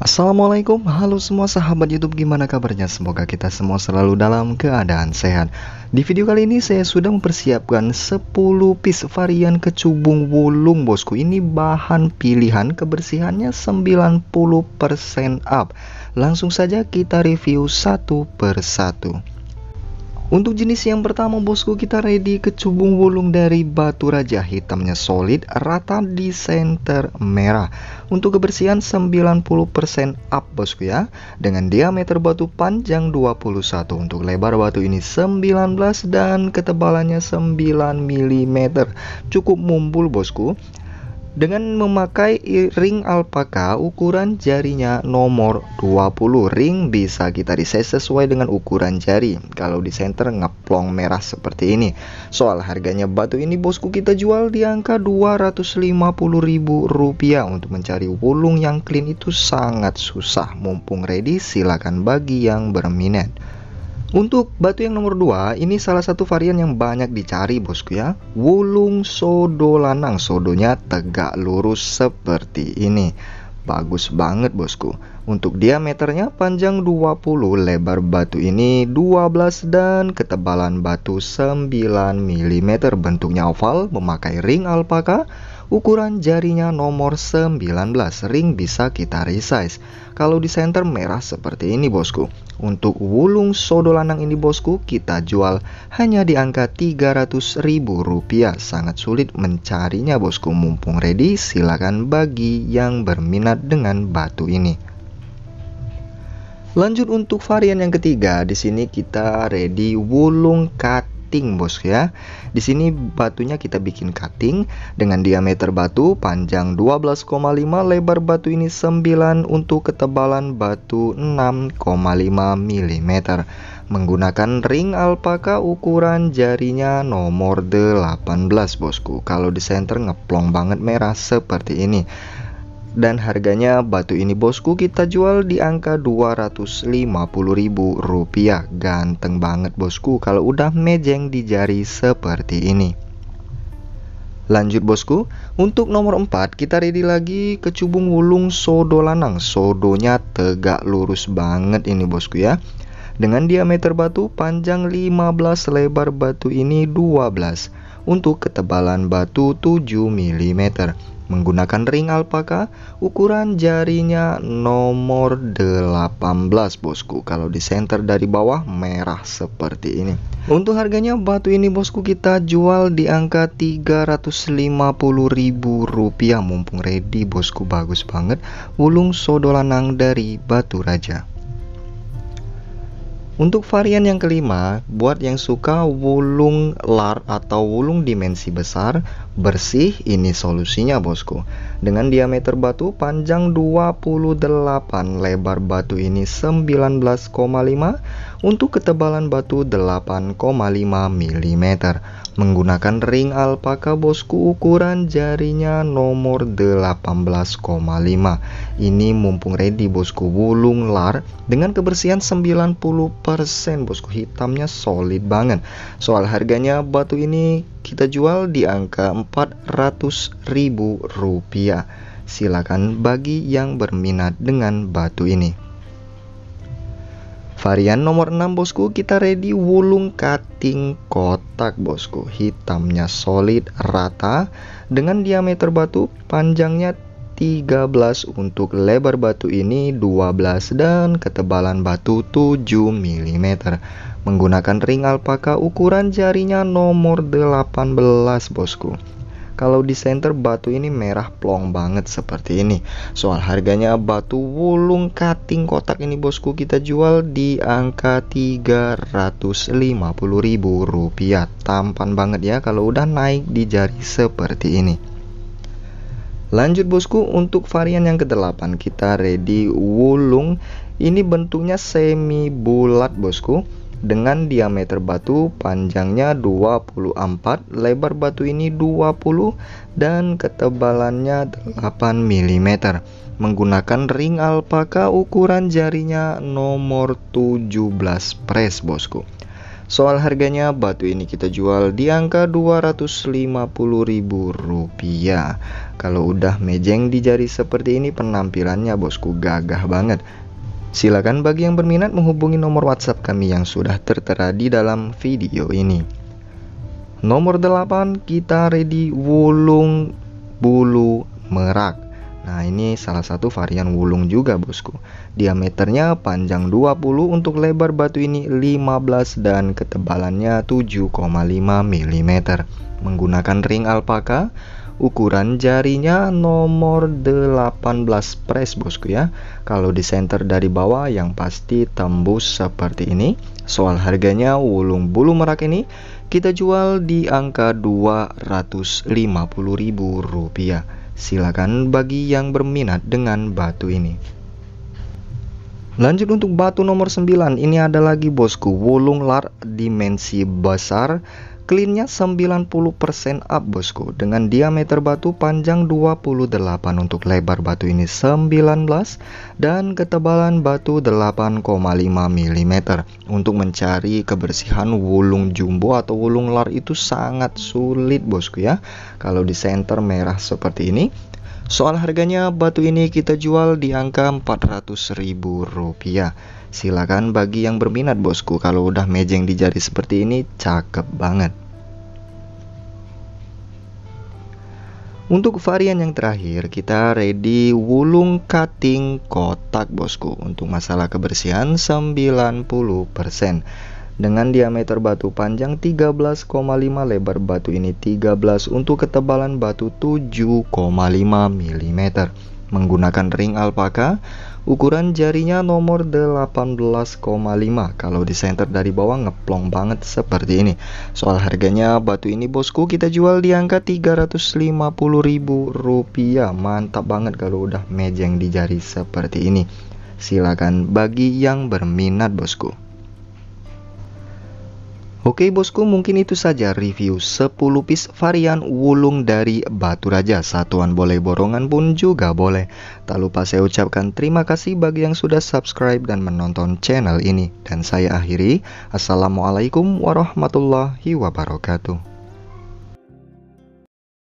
Assalamualaikum, halo semua sahabat YouTube, gimana kabarnya? Semoga kita semua selalu dalam keadaan sehat. Di video kali ini saya sudah mempersiapkan 10 piece varian kecubung wulung bosku. Ini bahan pilihan kebersihannya 90% up. Langsung saja kita review satu per satu. Untuk jenis yang pertama bosku kita ready ke cubung wulung dari batu raja hitamnya solid rata di center merah Untuk kebersihan 90% up bosku ya Dengan diameter batu panjang 21 Untuk lebar batu ini 19 dan ketebalannya 9 mm Cukup mumpul bosku dengan memakai ring alpaka ukuran jarinya nomor 20 ring bisa kita resize sesuai dengan ukuran jari kalau di center ngeplong merah seperti ini soal harganya batu ini bosku kita jual di angka 250 ribu rupiah untuk mencari wulung yang clean itu sangat susah mumpung ready silakan bagi yang berminat untuk batu yang nomor 2, ini salah satu varian yang banyak dicari bosku ya. Wulung sodo lanang, sodonya tegak lurus seperti ini. Bagus banget bosku. Untuk diameternya panjang 20, lebar batu ini 12 dan ketebalan batu 9 mm. Bentuknya oval, memakai ring alpaka, Ukuran jarinya nomor 19 ring bisa kita resize. Kalau di center merah seperti ini bosku. Untuk wulung sodo lanang ini bosku kita jual hanya di angka 300 rupiah. Sangat sulit mencarinya bosku mumpung ready silakan bagi yang berminat dengan batu ini. Lanjut untuk varian yang ketiga, di sini kita ready wulung kat cutting bos ya. Di sini batunya kita bikin cutting dengan diameter batu panjang 12,5, lebar batu ini 9 untuk ketebalan batu 6,5 mm. Menggunakan ring alpaka ukuran jarinya nomor 18 bosku. Kalau di center ngeplong banget merah seperti ini dan harganya batu ini bosku kita jual di angka 250.000 rupiah, ganteng banget bosku kalau udah mejeng di jari seperti ini Lanjut bosku, untuk nomor 4 kita ready lagi ke cubung wulung sodo lanang. Sodonya tegak lurus banget ini bosku ya. Dengan diameter batu panjang 15, lebar batu ini 12. Untuk ketebalan batu 7 mm menggunakan ring alpaka ukuran jarinya nomor 18 bosku kalau di center dari bawah merah seperti ini untuk harganya batu ini bosku kita jual di angka 350.000 rupiah mumpung ready bosku bagus banget wulung sodolanang dari batu raja untuk varian yang kelima, buat yang suka wulung lar atau wulung dimensi besar, bersih ini solusinya bosku dengan diameter batu panjang 28 lebar batu ini 19,5 untuk ketebalan batu 8,5 mm menggunakan ring alpaka bosku ukuran jarinya nomor 18,5 ini mumpung ready bosku bulung lar dengan kebersihan 90% bosku hitamnya solid banget soal harganya batu ini kita jual di angka rp ribu rupiah silakan bagi yang berminat dengan batu ini varian nomor 6 bosku kita ready wulung cutting kotak bosku hitamnya solid rata dengan diameter batu panjangnya 13 untuk lebar batu ini 12 dan ketebalan batu 7 mm menggunakan ring alpaka ukuran jarinya nomor 18 bosku kalau di center batu ini merah plong banget seperti ini soal harganya batu wulung cutting kotak ini bosku kita jual di angka 350.000 rupiah tampan banget ya kalau udah naik di jari seperti ini lanjut bosku untuk varian yang kedelapan kita ready wulung ini bentuknya semi bulat bosku dengan diameter batu panjangnya 24, lebar batu ini 20 dan ketebalannya 8 mm menggunakan ring alpaka ukuran jarinya nomor 17 press, bosku. Soal harganya batu ini kita jual di angka 250.000 rupiah. Kalau udah mejeng di jari seperti ini penampilannya bosku gagah banget Silakan bagi yang berminat menghubungi nomor WhatsApp kami yang sudah tertera di dalam video ini. Nomor 8 kita ready wulung bulu merak. Nah ini salah satu varian wulung juga bosku Diameternya panjang 20 untuk lebar batu ini 15 dan ketebalannya 7,5 mm Menggunakan ring alpaka Ukuran jarinya nomor 18 press bosku ya. Kalau di center dari bawah yang pasti tembus seperti ini. Soal harganya wulung bulu merak ini kita jual di angka rp rupiah. Silakan bagi yang berminat dengan batu ini. Lanjut untuk batu nomor 9 ini ada lagi bosku wulung lar dimensi besar Cleannya 90% up bosku dengan diameter batu panjang 28 untuk lebar batu ini 19 dan ketebalan batu 8,5 mm. Untuk mencari kebersihan wulung jumbo atau wulung lar itu sangat sulit bosku ya. Kalau di center merah seperti ini Soal harganya batu ini kita jual di angka 400 ribu rupiah Silakan bagi yang berminat bosku Kalau udah mejeng di jari seperti ini cakep banget Untuk varian yang terakhir kita ready wulung cutting kotak bosku Untuk masalah kebersihan 90% dengan diameter batu panjang 13,5 lebar batu ini 13 untuk ketebalan batu 7,5 mm Menggunakan ring alpaka ukuran jarinya nomor 18,5 kalau di center dari bawah ngeplong banget seperti ini soal harganya batu ini bosku kita jual di angka 350 ribu rupiah mantap banget kalau udah mejeng di jari seperti ini silakan bagi yang berminat bosku Oke bosku mungkin itu saja review 10 piece varian wulung dari Batu Raja Satuan boleh borongan pun juga boleh Tak lupa saya ucapkan terima kasih bagi yang sudah subscribe dan menonton channel ini Dan saya akhiri Assalamualaikum warahmatullahi wabarakatuh